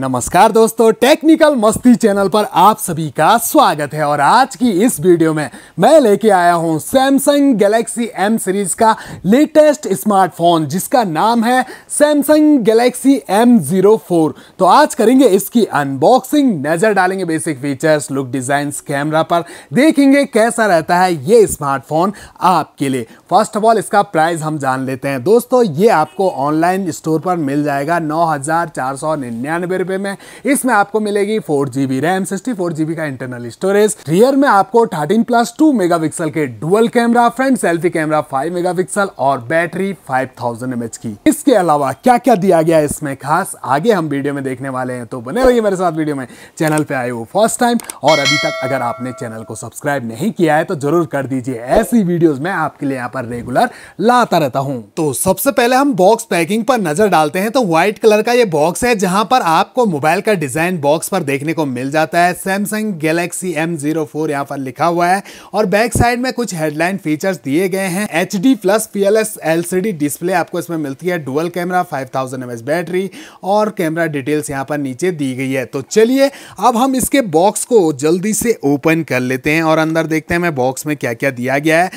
नमस्कार दोस्तों टेक्निकल मस्ती चैनल पर आप सभी का स्वागत है और आज की इस वीडियो में मैं लेके आया हूं सैमसंग गैलेक्सी एम सीरीज का लेटेस्ट स्मार्टफोन जिसका नाम है Samsung Galaxy M zero four तो आज करेंगे इसकी अनबॉक्सिंग नज़र डालेंगे basic features look design camera पर देखेंगे कैसा रहता है ये स्मार्टफोन आपके लिए फर्स्ट ऑफ ऑल इसका प्राइस हम जान लेते हैं दोस्तों ये आपको ऑनलाइन स्टोर पर मिल जाएगा नौ हज़ार चार सौ रुपए में इसमें आपको मिलेगी four GB RAM sixty four GB का इंटरनल स्टोरेज रियर में आपको थर्टीन प्लस टू मेगा के dual camera front selfie camera five mega और बैटरी फाइव थाउजेंड की इसके अलावा क्या क्या दिया गया इसमें खास आगे हम वीडियो में देखने वाले हैं तो बने रहिए मेरे साथ वीडियो में चैनल पे आए हो फर्स्ट टाइम और अभी तक अगर आपने चैनल को सब्सक्राइब नहीं किया है तो जरूर कर दीजिए ऐसी वीडियोस मैं आपके लिए यहाँ पर रेगुलर लाता रहता हूँ तो सबसे पहले हम बॉक्स पैकिंग पर नजर डालते हैं तो व्हाइट कलर का ये बॉक्स है जहां पर आपको आपको मोबाइल का डिजाइन बॉक्स पर देखने को मिल जाता है Samsung Galaxy M zero four यहाँ पर लिखा हुआ है और बैक साइड में कुछ हेडलाइन फीचर्स दिए गए हैं H D plus P L S L C D display आपको इसमें मिलती है dual camera five thousand M H battery और कैमरा डिटेल्स यहाँ पर नीचे दी गई है तो चलिए अब हम इसके बॉक्स को जल्दी से ओपन कर लेते हैं और अंदर देखते हैं मैं बॉक्स में क्या क्या दिया गया है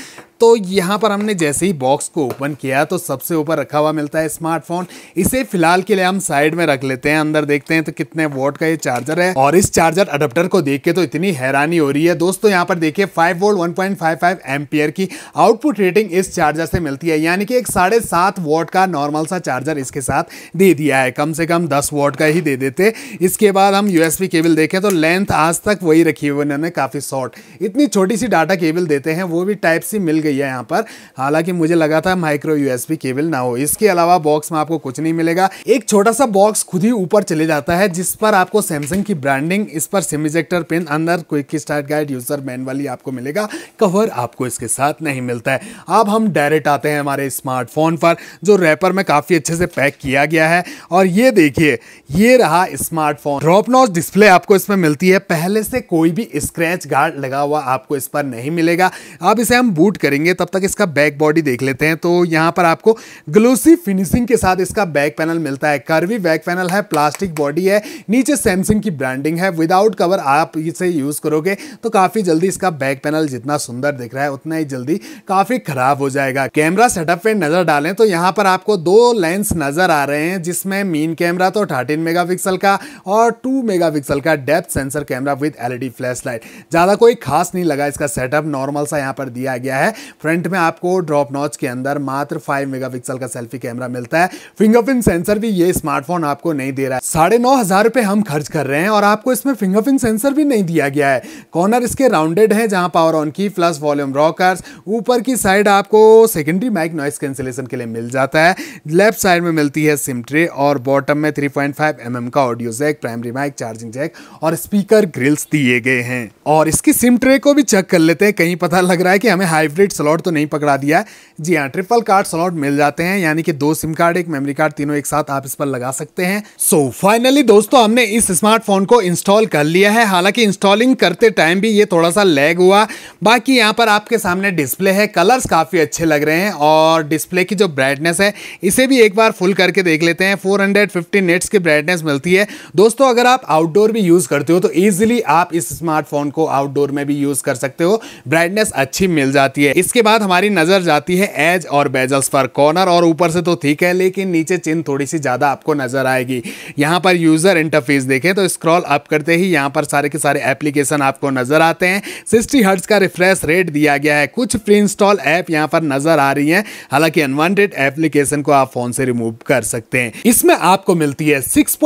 तो यहाँ पर हमने जैसे ही बॉक्स को ओपन किया तो सबसे ऊपर रखा हुआ मिलता है स्मार्टफोन इसे फिलहाल के लिए हम साइड में रख लेते हैं अंदर देखते हैं तो कितने वोट का ये चार्जर है और इस चार्जर अडोप्टर को देख के तो इतनी हैरानी हो रही है दोस्तों यहाँ पर देखिए फाइव वोल्ट वन पॉइंट की आउटपुट रेटिंग इस चार्जर से मिलती है यानी कि एक साढ़े सात वोट का नॉर्मल सा चार्जर इसके साथ दे दिया है कम से कम दस वोट का ही दे देते इसके बाद हम यूएसबी केबल देखें तो लेंथ आज तक वही रखी हुई उन्होंने काफ़ी शॉर्ट इतनी छोटी सी डाटा केबल देते हैं वो भी टाइप सी मिल गई गई है यहाँ पर हालांकि मुझे लगा था माइक्रो यूएसबी केबल ना हो इसके अलावा बॉक्स में आपको कुछ नहीं मिलेगा एक छोटा सा बॉक्स खुद ही ऊपर चले जाता है जिस पर आपको सैमसंग की ब्रांडिंग इस पर सिमिजेक्टर पिन अंदर quick start guide user man वाली आपको मिलेगा कवर आपको इसके साथ नहीं मिलता है अब हम डायरेक्ट आते हैं हमारे स्मार्टफोन पर जो रैपर में काफ़ी अच्छे से पैक किया गया है और ये देखिए ये रहा स्मार्टफोन ड्रॉप नॉच डिस्प्ले आपको इसमें मिलती है पहले से कोई भी स्क्रैच गार्ड लगा हुआ आपको इस पर नहीं मिलेगा अब इसे हम बूट करेंगे देखेंगे तब तक इसका बैक बॉडी देख लेते हैं तो यहाँ पर आपको ग्लोसी फिनिशिंग के साथ इसका बैक पैनल मिलता है कर्वी बैक पैनल है प्लास्टिक बॉडी है नीचे सैमसंग की ब्रांडिंग है विदाउट कवर आप इसे यूज़ करोगे तो काफ़ी जल्दी इसका बैक पैनल जितना सुंदर दिख रहा है उतना ही जल्दी काफ़ी खराब हो जाएगा कैमरा सेटअप पर नज़र डालें तो यहाँ पर आपको दो लेंस नज़र आ रहे हैं जिसमें मीन कैमरा तो थर्टीन मेगा का और टू मेगा का depth sensor camera with LED flash light ज़्यादा कोई खास नहीं लगा इसका सेटअप नॉर्मल सा यहाँ पर दिया गया है फ्रंट में आपको ड्रॉप नॉच के अंदर मात्र फाइव मेगापिक्सल का सेल्फी कैमरा मिलता है फिंगरप्रिंट सेंसर भी ये स्मार्टफोन आपको नहीं दे रहा है साढ़े नौ हजार रुपए हम खर्च कर रहे हैं और आपको इसमें फिंगरप्रिंट सेंसर भी नहीं दिया गया है कॉर्नर इसके राउंडेड है जहां पावर ऑन की प्लस वॉल्यूम रॉकर ऊपर की साइड आपको सेकेंडरी माइक नॉइस कैंसिलेशन के लिए मिल जाता है लेफ्ट साइड में मिलती है सिम ट्रे और बॉटम में थ्री पॉइंट mm का audio jack primary mic charging jack और स्पीकर ग्रिल्स दिए गए हैं और इसकी सिम ट्रे को भी चेक कर लेते हैं कहीं पता लग रहा है कि हमें हाइब्रिड कंप्लीट स्लॉट तो नहीं पकड़ा दिया है जी हाँ ट्रिपल कार्ड स्लॉट मिल जाते हैं यानी कि दो सिम कार्ड एक मेमोरी कार्ड तीनों एक साथ आप इस पर लगा सकते हैं सो so, फाइनली दोस्तों हमने इस स्मार्टफोन को इंस्टॉल कर लिया है हालांकि इंस्टॉलिंग करते टाइम भी ये थोड़ा सा लैग हुआ बाकी यहाँ पर आपके सामने डिस्प्ले है कलर्स काफ़ी अच्छे लग रहे हैं और डिस्प्ले की जो ब्राइटनेस है इसे भी एक बार फुल करके देख लेते हैं फोर हंड्रेड की ब्राइटनेस मिलती है दोस्तों अगर आप आउटडोर भी यूज़ करते हो तो ईजिली आप इस स्मार्टफोन को आउटडोर में भी यूज़ कर सकते हो ब्राइटनेस अच्छी मिल जाती है इसके बाद हमारी नज़र जाती है एज और बेजल्स पर कॉर्नर और ऊपर से तो ठीक है लेकिन नीचे चिन थोड़ी सी ज़्यादा आपको नज़र आएगी यहां पर यूज़र इंटरफेस देखें तो स्क्रॉल अप करते ही यहां पर सारे के सारे एप्लीकेशन आपको नज़र आते हैं सिक्सटी हर्ट्स का रिफ्रेश रेट दिया गया है कुछ प्री इंस्टॉल ऐप यहाँ पर नज़र आ रही है हालांकि अनवॉन्टेड एप्लीकेशन को आप फ़ोन से रिमूव कर सकते हैं इसमें आपको मिलती है सिक्स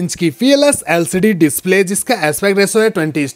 इंच की फीएलएस एल डिस्प्ले जिसका एस्पेक्ट रेसो है twenty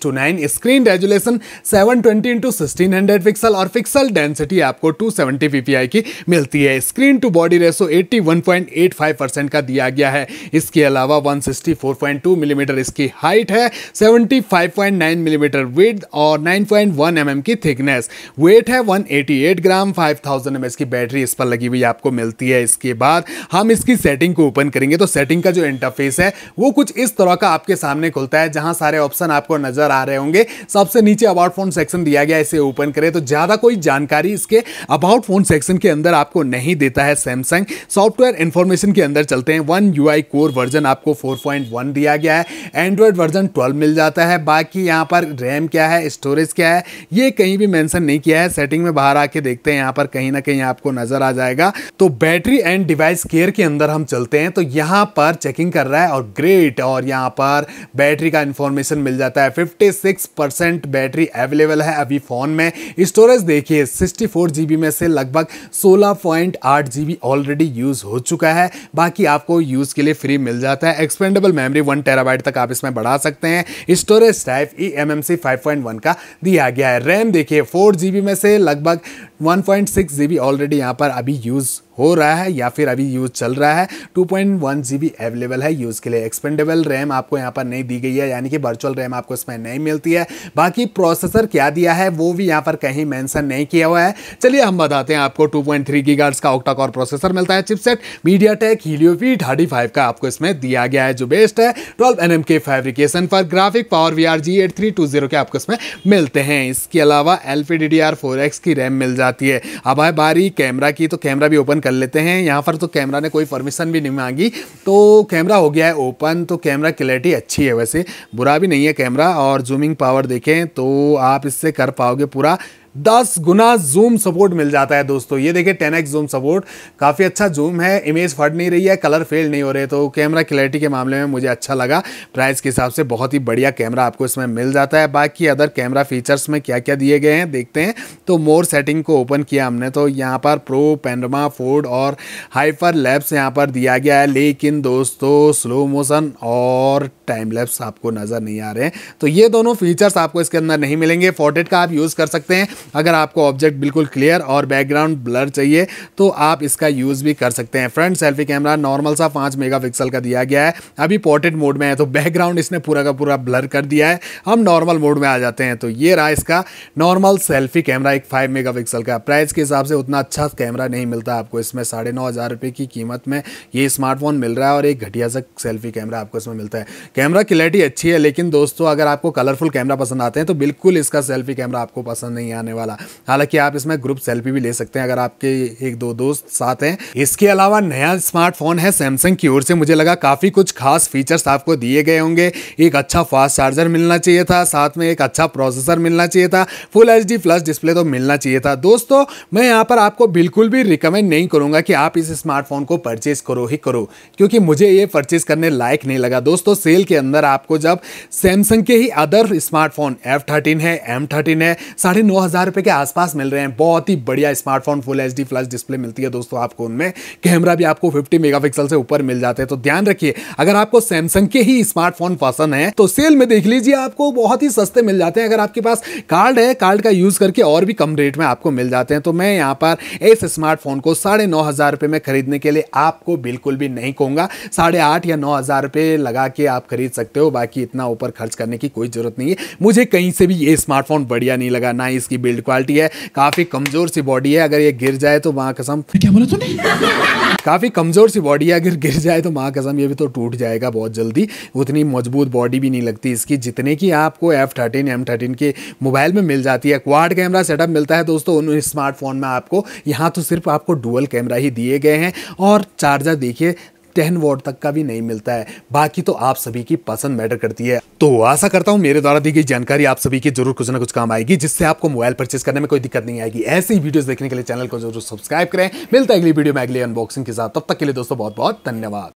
screen resolution 720 into 1600 pixel और पिक्सल पिक्सल डेंसिटी आपको 270 सेवेंटी ppi की मिलती है screen to body ratio 81.85 percent का दिया गया है इसके अलावा 164.2 मिलीमीटर mm इसकी हाइट है 75.9 मिलीमीटर mm विथ और 9.1 mm की थिकनेस वेट है 188 ग्राम 5000 mAh की बैटरी इस पर लगी हुई आपको मिलती है इसके बाद हम इसकी सेटिंग को ओपन करेंगे तो सेटिंग का जो इंटरफेस है वो कुछ इस तरह का आपके सामने खुलता है जहाँ सारे ऑप्शन आपको नजर आ रहे होंगे सबसे नीचे अबाउट फोन सेक्शन दिया गया इसे ओपन करें तो ज़्यादा कोई जानकारी इसके अबाउट फोन सेक्शन के अंदर आपको नहीं देता है सैमसंग सॉफ्टवेयर इंफॉर्मेशन के अंदर चलते हैं वन यू कोर वर्जन आपको 4.1 दिया गया है एंड्रॉयड वर्जन 12 मिल जाता है बाकी यहाँ पर रैम क्या है स्टोरेज क्या है ये कहीं भी मैंसन नहीं किया है सेटिंग में बाहर आके देखते हैं यहाँ पर कहीं ना कहीं आपको नजर आ जाएगा तो बैटरी एंड डिवाइस केयर के अंदर हम चलते हैं तो यहाँ पर चेकिंग कर रहा है और ग्रेट और यहाँ पर बैटरी का इंफॉर्मेशन मिल जाता है सिक्स परसेंट बैटरी अवेलेबल है अभी फोन में स्टोरेज देखिए के 64 जीबी में से लगभग 16.8 जीबी ऑलरेडी यूज़ हो चुका है बाकी आपको यूज़ के लिए फ्री मिल जाता है एक्सपेंडेबल मेमोरी वन टेराबाइट तक आप इसमें बढ़ा सकते हैं storage type E M M C का दिया गया है रैम देखिए फोर में से लगभग वन पॉइंट ऑलरेडी यहाँ पर अभी यूज़ हो रहा है या फिर अभी यूज़ चल रहा है 2.1 पॉइंट अवेलेबल है यूज़ के लिए एक्सपेंडेबल रैम आपको यहाँ पर नहीं दी गई है यानी कि वर्चुअल रैम आपको इसमें नहीं मिलती है बाकी प्रोसेसर क्या दिया है वो भी यहाँ पर कहीं मैंसन नहीं किया हुआ है चलिए हम बताते हैं आपको टू पॉइंट थ्री का ऑक्टाकॉर प्रोसेसर मिलता है चिपसेट मीडिया टेक ही थर्टी का आपको इसमें दिया गया है जो बेस्ट है ट्वेल्व एन के फेब्रिकेशन पर graphic power V R G eight three two zero के आपको इसमें मिलते हैं इसके अलावा L P D D R four X की रैम मिल जाती है अब है बारी कैमरा की तो कैमरा भी ओपन ओपन कर लेते हैं यहाँ पर तो कैमरा ने कोई परमिशन भी नहीं मांगी तो कैमरा हो गया है ओपन तो कैमरा क्लैरिटी अच्छी है वैसे बुरा भी नहीं है कैमरा और जूमिंग पावर देखें तो आप इससे कर पाओगे पूरा दस गुना जूम सपोर्ट मिल जाता है दोस्तों ये देखिए एक्स जूम सपोर्ट काफ़ी अच्छा जूम है इमेज फट नहीं रही है कलर फेल नहीं हो रहे तो कैमरा क्लैरिटी के मामले में मुझे अच्छा लगा प्राइस के हिसाब से बहुत ही बढ़िया कैमरा आपको इसमें मिल जाता है बाकी अदर कैमरा फीचर्स में क्या क्या दिए गए हैं देखते हैं तो मोर सेटिंग को ओपन किया हमने तो यहाँ पर प्रो पैनरमा फोर्ड और हाइपर लैब्स यहाँ पर दिया गया है लेकिन दोस्तों स्लो मोशन और टाइम लैब्स आपको नज़र नहीं आ रहे हैं तो ये दोनों फीचर्स आपको इसके अंदर नहीं मिलेंगे फोर्टेड का आप यूज़ कर सकते हैं अगर आपको ऑब्जेक्ट बिल्कुल क्लियर और बैकग्राउंड ब्लर चाहिए तो आप इसका यूज़ भी कर सकते हैं फ्रंट सेल्फी कैमरा नॉर्मल सा पाँच मेगा का दिया गया है अभी पोर्ट्रेट मोड में है तो बैकग्राउंड इसने पूरा का पूरा ब्लर कर दिया है हम नॉर्मल मोड में आ जाते हैं तो ये रहा इसका नॉर्मल सेल्फी कैमरा एक फाइव मेगा का प्राइस के हिसाब से उतना अच्छा कैमरा नहीं मिलता आपको इसमें साढ़े नौ हज़ार रुपये की कीमत में ये स्मार्टफोन मिल रहा है और एक घटिया सा सेल्फी कैमरा आपको इसमें मिलता है कैमरा क्लैरिटी अच्छी है लेकिन दोस्तों अगर आपको कलरफुल कैमरा पसंद आते हैं तो बिल्कुल इसका सेल्फी कैमरा आपको पसंद नहीं आने होने वाला हालांकि आप इसमें ग्रुप सेल्फी भी ले सकते हैं अगर आपके एक दो दोस्त साथ हैं इसके अलावा नया स्मार्टफोन है सैमसंग की ओर से मुझे लगा काफ़ी कुछ खास फीचर्स आपको दिए गए होंगे एक अच्छा फास्ट चार्जर मिलना चाहिए था साथ में एक अच्छा प्रोसेसर मिलना चाहिए था फुल एच प्लस डिस्प्ले तो मिलना चाहिए था दोस्तों मैं यहाँ पर आपको बिल्कुल भी रिकमेंड नहीं करूंगा कि आप इस स्मार्टफोन को परचेज करो ही करो क्योंकि मुझे ये परचेज करने लायक नहीं लगा दोस्तों सेल के अंदर आपको जब सैमसंग के ही अदर स्मार्टफोन एफ थर्टीन है एम थर्टीन है साढ़े नौ हजार रुपए के आसपास मिल रहे हैं बहुत ही बढ़िया smartphone full H D plus display मिलती है दोस्तों आपको उनमें कैमरा भी आपको फिफ्टी मेगापिक्सल से ऊपर मिल जाते हैं तो ध्यान रखिए अगर आपको सैमसंग के ही स्मार्टफोन पसंद है तो सेल में देख लीजिए आपको बहुत ही सस्ते मिल जाते हैं अगर आपके पास कार्ड है कार्ड का यूज करके और भी कम रेट में आपको मिल जाते हैं तो मैं यहाँ पर इस स्मार्टफोन को साढ़े नौ हजार रुपए में खरीदने के लिए आपको बिल्कुल भी नहीं कहूंगा साढ़े आठ या नौ हजार रुपए लगा के आप खरीद सकते हो बाकी इतना ऊपर खर्च करने की कोई जरूरत नहीं है मुझे कहीं से भी ये स्मार्टफोन बढ़िया नहीं लगा ना इसकी बिल्ड क्वालिटी है काफ़ी कमज़ोर सी बॉडी है अगर ये गिर जाए तो वहां कसम क्या बोला तूने काफ़ी कमज़ोर सी बॉडी है अगर गिर जाए तो माँ कसम ये भी तो टूट जाएगा बहुत जल्दी उतनी मजबूत बॉडी भी नहीं लगती इसकी जितने की आपको एफ थर्टीन एम थर्टीन के मोबाइल में मिल जाती है क्वाड कैमरा सेटअप मिलता है दोस्तों उन स्मार्टफोन में आपको यहाँ तो सिर्फ आपको डुअल कैमरा ही दिए गए हैं और चार्जर देखिए टेन वोट तक का भी नहीं मिलता है बाकी तो आप सभी की पसंद मैटर करती है तो आशा करता हूँ मेरे द्वारा दी गई जानकारी आप सभी की जरूर कुछ ना कुछ काम आएगी जिससे आपको मोबाइल परचेज करने में कोई दिक्कत नहीं आएगी ऐसी वीडियोस देखने के लिए चैनल को जरूर सब्सक्राइब करें मिलता है अगली वीडियो में अगले अनबॉक्सिंग के साथ तब तक के लिए दोस्तों बहुत बहुत धन्यवाद